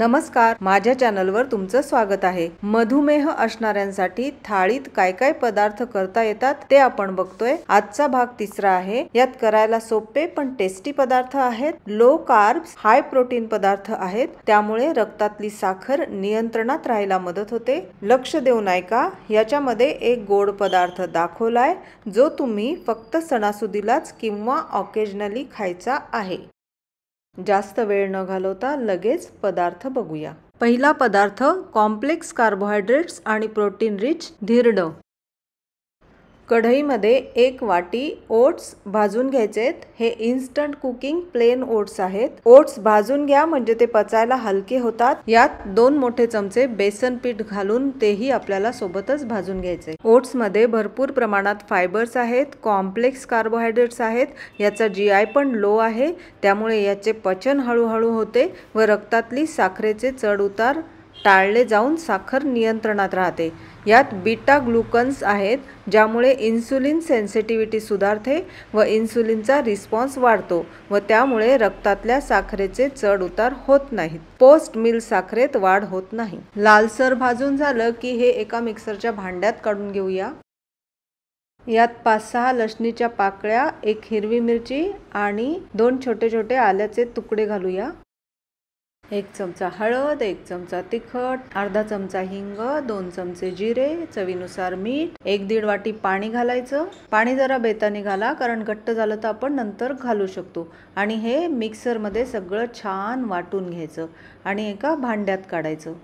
नमस्कार माझ्या चॅनलवर तुमचं स्वागत आहे मधुमेह असणाऱ्यांसाठी थाळीत काय काय पदार्थ करता येतात ते आपण बघतोय आजचा भाग तिसरा आहे यात करायला सोपे पण टेस्टी पदार्थ आहेत लो कार्ब्स हाय प्रोटीन पदार्थ आहेत त्यामुळे रक्तातली साखर नियंत्रणात राहायला मदत होते लक्ष देऊन ऐका याच्यामध्ये एक गोड पदार्थ दाखवलाय जो तुम्ही फक्त सणासुदीलाच किंवा ऑकेजनली खायचा आहे जास्त वेळ न घालवता लगेच पदार्थ बघूया पहिला पदार्थ कॉम्प्लेक्स कार्बोहायड्रेट्स आणि प्रोटीन रिच धिरडं कढईमध्ये एक वाटी ओट्स भाजून घ्यायचेत हे इन्स्टंट कुकिंग प्लेन ओट्स आहेत ओट्स भाजून घ्या म्हणजे ते पचायला हलके होतात यात दोन मोठे चमचे बेसन पीठ घालून तेही आपल्याला सोबतच भाजून घ्यायचे ओट्स मध्ये भरपूर प्रमाणात फायबर्स आहेत कॉम्प्लेक्स कार्बोहायड्रेट्स आहेत याचा जी आय पण लो आहे त्यामुळे याचे पचन हळूहळू होते व रक्तातली साखरेचे चढउतार टाळले जाऊन साखर नियंत्रणात राहते यात बीटा ग्लुकन्स आहेत ज्यामुळे इन्सुलिन सेन्सिटिव्हिटी सुधारते व इन्सुलिनचा रिस्पॉन्स वाढतो व त्यामुळे रक्तातल्या साखरेचे चढ उतार होत नाहीत पोस्ट मिल साखरेत वाढ होत नाही लालसर भाजून झालं की हे एका मिक्सरच्या भांड्यात काढून घेऊया यात पाच सहा लसणीच्या पाकळ्या एक हिरवी मिरची आणि दोन छोटे छोटे आल्याचे तुकडे घालूया एक चमचा हळद एक चमचा तिखट अर्धा चमचा हिंग दोन चमचे जिरे चवीनुसार मीठ एक दीड वाटी पाणी घालायचं पाणी जरा बेताने घाला कारण घट्ट झालं तर आपण नंतर घालू शकतो आणि हे मिक्सरमध्ये सगळं छान वाटून घ्यायचं आणि एका भांड्यात काढायचं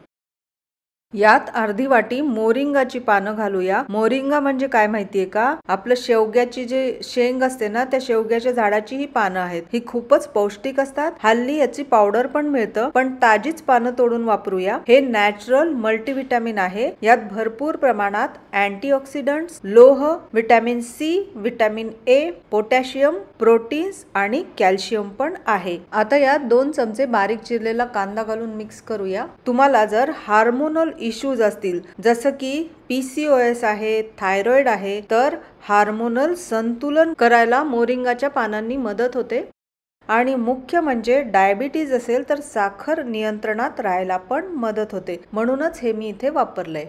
यात अर्धी वाटी मोरिंगाची पानं घालूया मोरिंगा म्हणजे काय माहितीये का आपलं शेवग्याची जे शेंग असते ना त्या शेवग्याच्या झाडाची ही पानं आहेत ही खूपच पौष्टिक असतात हल्ली याची पावडर पण मिळतं पण ताजीच पानं तोडून वापरूया हे नॅचरल मल्टीव्हिटॅमिन आहे यात भरपूर प्रमाणात अँटीऑक्सिडंट लोह vitamin C vitamin A potassium proteins आणि कॅल्शियम पण आहे आता यात दोन चमचे बारीक चिरलेला कांदा घालून मिक्स करूया तुम्हाला जर हार्मोनल इश्यूज असतील जसं की पी सी ओ एस आहे थायरॉइड आहे तर हार्मोनल संतुलन करायला मोरिंगाच्या पानांनी मदत होते आणि मुख्य म्हणजे डायबिटीज असेल तर साखर नियंत्रणात राहायला पण मदत होते म्हणूनच हे मी इथे वापरलंय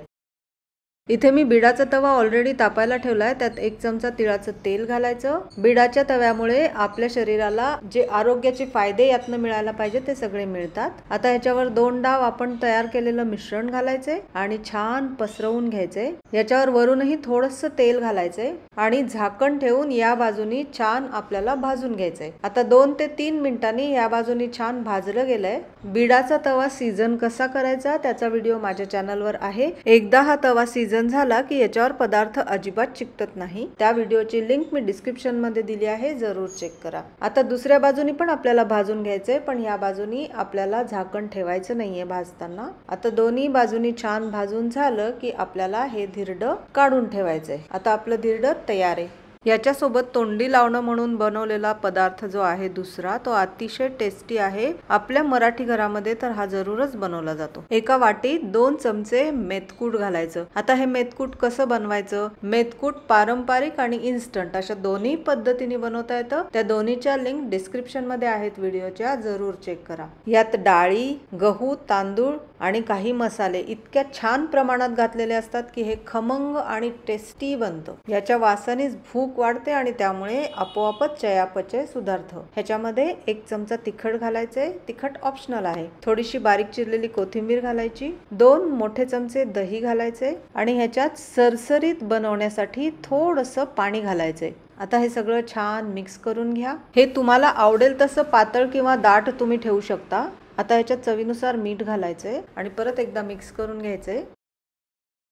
इथे मी बिडाचा तवा ऑलरेडी तापायला ठेवलाय त्यात एक चमचा तिळाचं तेल घालायचं बिडाच्या तव्यामुळे आपल्या शरीराला जे आरोग्याचे फायदे यातनं मिळायला पाहिजे ते सगळे मिळतात आता याच्यावर दोन डाव आपण तयार केलेलं मिश्रण घालायचे आणि छान पसरवून घ्यायचे याच्यावर वरूनही थोडस तेल घालायचे आणि झाकण ठेवून या बाजूनी छान आपल्याला भाजून घ्यायचंय आता दोन ते तीन मिनिटांनी या बाजूनी छान भाजलं गेलंय बिडाचा तवा सीझन कसा करायचा त्याचा व्हिडिओ माझ्या चॅनलवर आहे एकदा हा तवा सीझन झाला की याच्यावर पदार्थ अजिबात चिकटत नाही त्या व्हिडिओची लिंक मी डिस्क्रिप्शन मध्ये दिली आहे जरूर चेक करा आता दुसऱ्या बाजूनी पण आपल्याला भाजून घ्यायचंय पण या बाजूनी आपल्याला झाकण ठेवायचं नाहीये भाजताना आता दोन्ही बाजूनी छान भाजून झालं की आपल्याला हे धिरड काढून ठेवायचंय आता आपलं धिरड तयार आहे याच्यासोबत तोंडी लावणं म्हणून बनवलेला पदार्थ जो आहे दुसरा तो अतिशय टेस्टी आहे आपल्या मराठी घरामध्ये तर हा जरूरच बनवला जातो एका वाटी दोन चमचे मेथकूट घालायचं आता हे मेथकूट कसं बनवायचं मेथकूट पारंपरिक आणि इन्स्टंट अशा दोन्ही पद्धतीने बनवता येतं त्या दोन्हीच्या लिंक डिस्क्रिप्शन मध्ये आहेत व्हिडिओच्या जरूर चेक करा यात डाळी गहू तांदूळ आणि काही मसाले इतक्या छान प्रमाणात घातलेले असतात की हे खमंग आणि टेस्टी बनतं याच्या वासानेच भूक वाढते आणि त्यामुळे आपोआपच चयापचय सुधारतं ह्याच्यामध्ये एक चमचा तिखट घालायचे तिखट ऑप्शनल आहे थोडीशी बारीक चिरलेली कोथिंबीर घालायची दोन मोठे चमचे दही घालायचे आणि ह्याच्यात सरसरीत बनवण्यासाठी थोडंसं पाणी घालायचे आता हे सगळं छान मिक्स करून घ्या हे तुम्हाला आवडेल तसं पातळ किंवा दाट तुम्ही ठेवू शकता आता ह्याच्यात चवीनुसार मीठ घालायचे आणि परत एकदा मिक्स करून घ्यायचे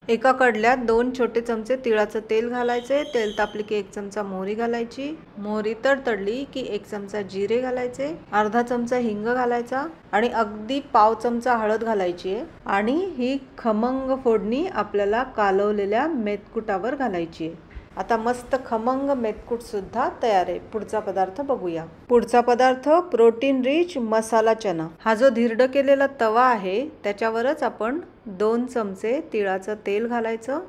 एका कडल्यात दोन छोटे चमचे तिळाचं तेल घालायचे तेल तापले की एक चमचा मोहरी घालायची मोहरी तडतडली की एक चमचा जिरे घालायचे अर्धा चमचा हिंग घालायचा आणि अगदी पाव चमचा हळद घालायची आहे आणि ही खमंग फोडणी आपल्याला कालवलेल्या मेतकुटावर घालायची आहे आता मस्त खमंग मेतकूट सुद्धा तयार आहे पुढचा पदार्थ बघूया पुढचा पदार्थ प्रोटीन रिच मसाला चना हा जो धिरड केलेला तवा आहे त्याच्यावरच आपण दोन चमचे तिळाचं तेल घालायचं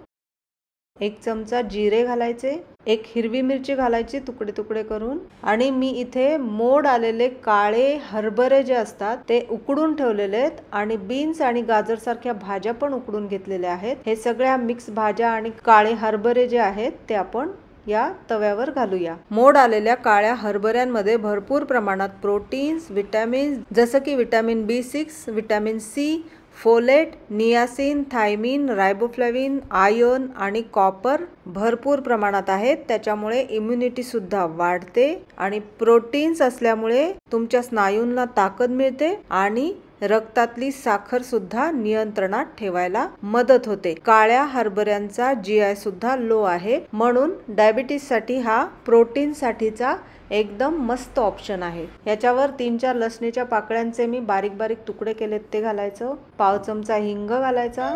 एक चमचा जिरे घालायचे एक हिरवी मिरची घालायची तुकडे तुकडे करून आणि मी इथे मोड आलेले काळे हरभरे जे असतात ते उकडून ठेवलेले आहेत आणि बीन्स आणि गाजर सारख्या भाज्या पण उकडून घेतलेल्या आहेत हे सगळ्या मिक्स भाज्या आणि काळे हरभरे जे आहेत ते आपण या तव्यावर घालूया मोड आलेल्या काळ्या हरभऱ्यांमध्ये भरपूर प्रमाणात प्रोटीन्स विटॅमिन्स जसं की vitamin B six vitamin C folate niacin thiamine riboflavin iron आणि कॉपर भरपूर प्रमाणात आहेत त्याच्यामुळे इम्युनिटी सुद्धा वाढते आणि प्रोटीन्स असल्यामुळे तुमच्या स्नायूंना ताकद मिळते आणि रक्तातली साखर सुद्धा नियंत्रणात ठेवायला मदत होते काळ्या हरभऱ्यांचा जी आय सुद्धा लो आहे म्हणून डायबिटीस साठी हा प्रोटीन साठीचा एकदम मस्त ऑप्शन आहे याच्यावर तीन चार लसणीच्या पाकळ्यांचे मी बारीक बारीक तुकडे केलेत ते घालायचं पाव चमचा हिंग घालायचा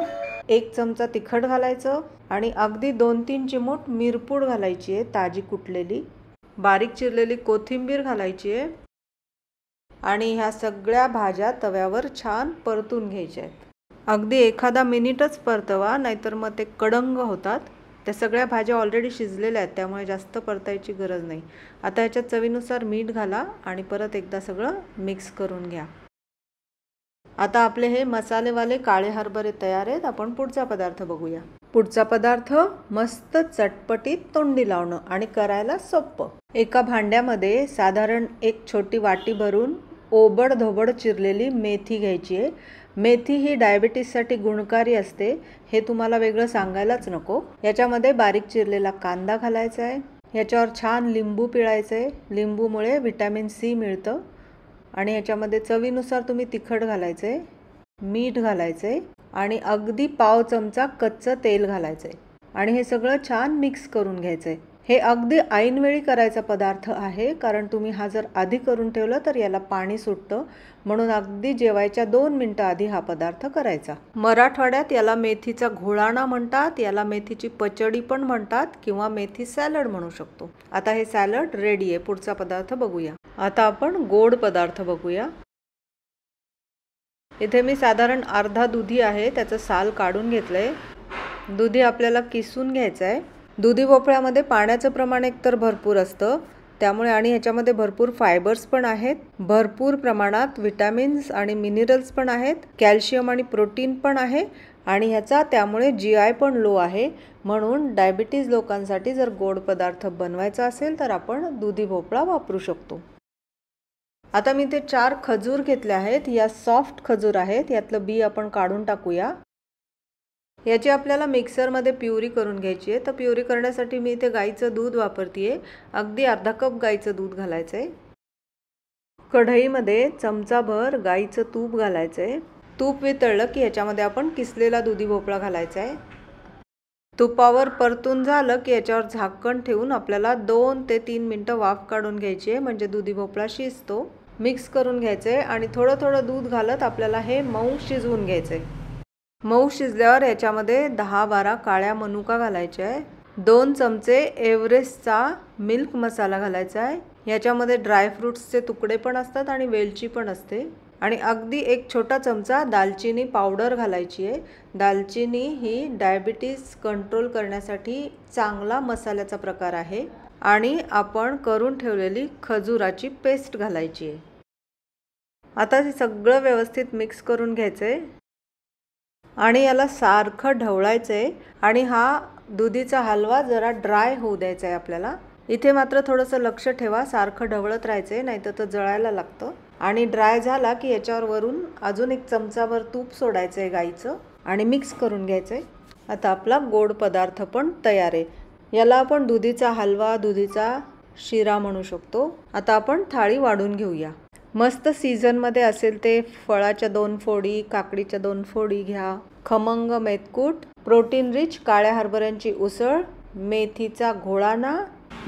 एक चमचा तिखट घालायचं आणि अगदी दोन तीन चिमूट मिरपूड घालायची आहे ताजी कुटलेली बारीक चिरलेली कोथिंबीर घालायची आहे आणि ह्या सगळ्या भाज्या तव्यावर छान परतून घ्यायच्या आहेत अगदी एखादा मिनिटच परतवा नाहीतर मग ते कडंग होतात त्या सगळ्या भाज्या ऑलरेडी शिजलेल्या आहेत त्यामुळे जास्त परतायची गरज नाही आता ह्याच्यात चवीनुसार मीठ घाला आणि परत एकदा सगळं मिक्स करून घ्या आता आपले हे मसालेवाले काळे हरभरे तयार आहेत आपण पुढचा पदार्थ बघूया पुढचा पदार्थ मस्त चटपटीत तोंडी लावणं आणि करायला सोपं एका भांड्यामध्ये साधारण एक छोटी वाटी भरून ओबडधोबड चिरलेली मेथी घ्यायची आहे मेथी ही डायबिटीससाठी गुणकारी असते हे तुम्हाला वेगळं सांगायलाच नको याच्यामध्ये बारीक चिरलेला कांदा घालायचा आहे याच्यावर छान लिंबू पिळायचं आहे लिंबूमुळे व्हिटॅमिन सी मिळतं आणि याच्यामध्ये चवीनुसार तुम्ही तिखट घालायचं आहे मीठ घालायचं आहे आणि अगदी पाव चमचा कच्चं तेल घालायचं आहे आणि हे सगळं छान मिक्स करून घ्यायचं आहे हे अगदी ऐनवेळी करायचा पदार्थ आहे कारण तुम्ही हा जर आधी करून ठेवला तर याला पाणी सुटतं म्हणून अगदी जेवायच्या दोन मिनटं आधी हा पदार्थ करायचा मराठवाड्यात याला मेथीचा घोळाणा म्हणतात याला मेथीची पचडी पण म्हणतात किंवा मेथी सॅलड म्हणू शकतो आता हे सॅलड रेडी आहे पुढचा पदार्थ बघूया आता आपण गोड पदार्थ बघूया इथे मी साधारण अर्धा दुधी आहे त्याचं साल काढून घेतलंय दुधी आपल्याला किसून घ्यायचं आहे दुधी भोपळ्यामध्ये पाण्याचं प्रमाण एकतर भरपूर असतं त्यामुळे आणि ह्याच्यामध्ये भरपूर फायबर्स पण आहेत भरपूर प्रमाणात विटॅमिन्स आणि मिनरल्स पण आहेत कॅल्शियम आणि प्रोटीन पण आहे आणि ह्याचा त्यामुळे जी आय पण लो आहे म्हणून डायबिटीज लोकांसाठी जर गोड पदार्थ बनवायचा असेल तर आपण दुधी भोपळा वापरू शकतो आता मी ते चार खजूर घेतले आहेत या सॉफ्ट खजूर आहेत यातलं बी आपण काढून टाकूया याची आपल्याला मिक्सरमध्ये प्युरी करून घ्यायची आहे तर प्युरी करण्यासाठी मी इथे गाईचं दूध वापरते आहे अगदी अर्धा कप गाईचं दूध घालायचं आहे कढईमध्ये चमचाभर गाईचं तूप घालायचं आहे तूप वितळलं की याच्यामध्ये आपण किसलेला दुधी भोपळा घालायचा आहे तुपावर परतून झालं की याच्यावर झाकण ठेवून आपल्याला दोन ते तीन मिनटं वाफ काढून घ्यायची आहे म्हणजे दुधी भोपळा शिजतो मिक्स करून घ्यायचं आहे आणि थोडं थोडं दूध घालत आपल्याला हे मऊ शिजवून घ्यायचं आहे मऊ शिजल्यावर याच्यामध्ये दहा बारा काळ्या मनुका घालायच्या आहे दोन चमचे एव्हरेस्टचा मिल्क मसाला घालायचा आहे याच्यामध्ये ड्रायफ्रूट्सचे तुकडे पण असतात आणि वेलची पण असते आणि अगदी एक छोटा चमचा दालचिनी पावडर घालायची आहे दालचिनी ही डायबिटीज कंट्रोल करण्यासाठी चांगला मसाल्याचा प्रकार आहे आणि आपण करून ठेवलेली खजुराची पेस्ट घालायची आहे आता हे सगळं व्यवस्थित मिक्स करून घ्यायचं आहे आणि याला सारखं ढवळायचं आहे आणि हा दुधीचा हलवा जरा ड्राय होऊ द्यायचा आहे आपल्याला इथे मात्र थोडंसं लक्ष ठेवा सारखं ढवळत राहायचं आहे नाहीतर तो जळायला लागतं आणि ड्राय झाला की याच्यावर वरून अजून एक चमचाभर तूप सोडायचं आहे गाईचं आणि मिक्स करून घ्यायचं आहे आता आपला गोड पदार्थ पण तयार आहे याला आपण दुधीचा हलवा दुधीचा शिरा म्हणू शकतो आता आपण थाळी वाढून घेऊया मस्त सीझनमध्ये असेल ते फळाच्या दोन फोडी काकडीच्या दोन फोडी घ्या खमंग मेतकूट प्रोटीन रिच काळ्या हरभऱ्यांची उसळ मेथीचा घोळाना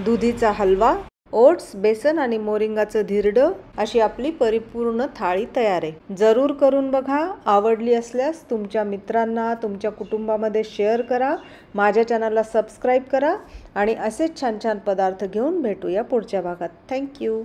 दुधीचा हलवा ओट्स बेसन आणि मोरिंगाचं धिरड अशी आपली परिपूर्ण थाळी तयार आहे जरूर करून बघा आवडली असल्यास तुमच्या मित्रांना तुमच्या कुटुंबामध्ये शेअर करा माझ्या चॅनलला सबस्क्राईब करा आणि असेच छान छान पदार्थ घेऊन भेटूया पुढच्या भागात थँक्यू